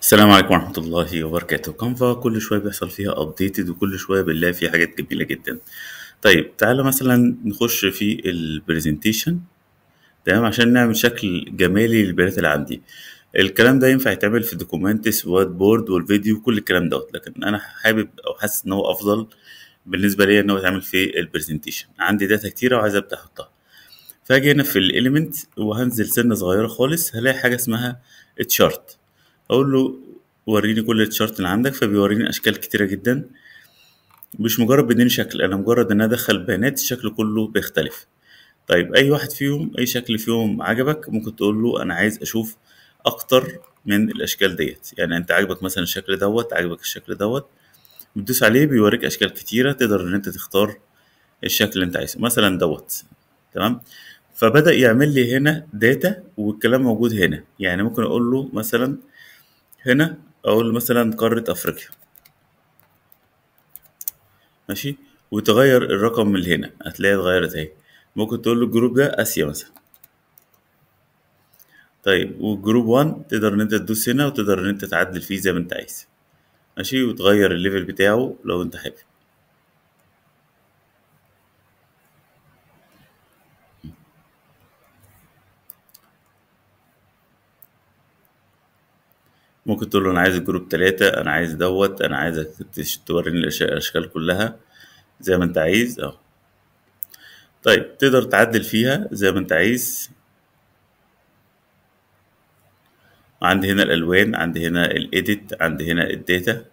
السلام عليكم ورحمة الله وبركاته كانفا كل شوية بيحصل فيها ابديتد وكل شوية بنلاقي فيها حاجات جميلة جدا طيب تعالى مثلا نخش في البرزنتيشن تمام عشان نعمل شكل جمالي للبيانات اللي عندي الكلام ده ينفع يتعمل في دوكومنتس وات بورد والفيديو وكل الكلام دوت لكن انا حابب او حاسس ان هو افضل بالنسبة ليا ان هو يتعمل في البرزنتيشن عندي داتا كتيرة وعايز ابدا احطها فاجي هنا في الاليمنت وهنزل سنة صغيرة خالص هلاقي حاجة اسمها تشارت اقول له وريني كل التشارت اللي عندك فبيوريني اشكال كتيره جدا مش مجرد بيديني شكل انا مجرد ان انا ادخل بيانات الشكل كله بيختلف طيب اي واحد فيهم اي شكل فيهم عجبك ممكن تقول له انا عايز اشوف اكتر من الاشكال ديت يعني انت عاجبك مثلا الشكل دوت عاجبك الشكل دوت بتدوس عليه بيوريك اشكال كتيره تقدر ان انت تختار الشكل اللي انت عايزه مثلا دوت تمام فبدا يعمل لي هنا داتا والكلام موجود هنا يعني ممكن اقول له مثلا هنا أقول مثلا قارة أفريقيا ماشي وتغير الرقم من هنا هتلاقيها اتغيرت اهي ممكن تقول له الجروب ده آسيا مثلا طيب والجروب 1 تقدر ان انت تدوس هنا وتقدر ان انت تعدل فيه زي ما انت عايز ماشي وتغير الليفل بتاعه لو انت حابب ممكن تقول له انا عايز الجروب ثلاثة انا عايز دوت انا عايزك توريني الاشكال كلها زي ما انت عايز اهو طيب تقدر تعدل فيها زي ما انت عايز عندي هنا الالوان عندي هنا الايديت عندي هنا الداتا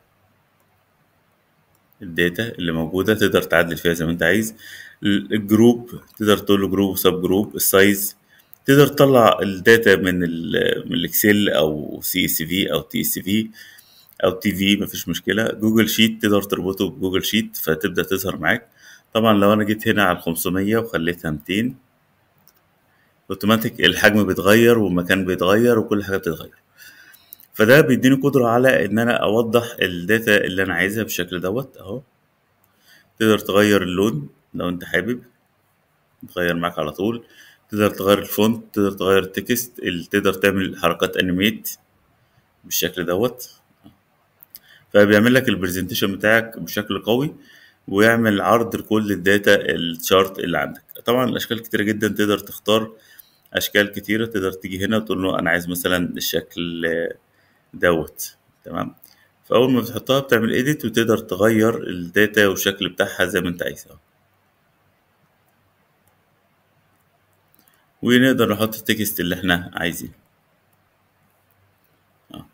الداتا اللي موجوده تقدر تعدل فيها زي ما انت عايز الجروب تقدر تقول له جروب وسب جروب السايز تقدر تطلع الداتا من من الاكسل او سي اس في او تي اس في او تي في مفيش مشكله جوجل شيت تقدر تربطه بجوجل شيت فتبدا تظهر معاك طبعا لو انا جيت هنا على 500 وخليتها 200 اوتوماتيك الحجم بيتغير والمكان بيتغير وكل حاجه بتتغير فده بيديني قدره على ان انا اوضح الداتا اللي انا عايزها بالشكل دوت اهو تقدر تغير اللون لو انت حابب تغير معاك على طول تقدر تغير الفونت تقدر تغير التكست تقدر تعمل حركات انيميت بالشكل دوت فبيعمل لك البرزنتيشن بتاعك بشكل قوي ويعمل عرض لكل الداتا الشارت اللي عندك طبعا الاشكال كتيره جدا تقدر تختار اشكال كتيره تقدر تيجي هنا وتقول له انا عايز مثلا الشكل دوت تمام فاول ما بتحطها بتعمل ايديت وتقدر تغير الداتا والشكل بتاعها زي ما انت عايزها ونقدر نحط التكست اللي احنا عايزينه آه.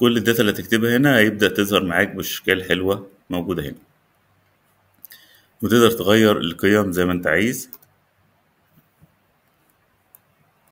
كل الداتا اللي هتكتبها هنا هيبدأ تظهر معاك بشكل حلوة موجودة هنا وتقدر تغير القيم زي ما انت عايز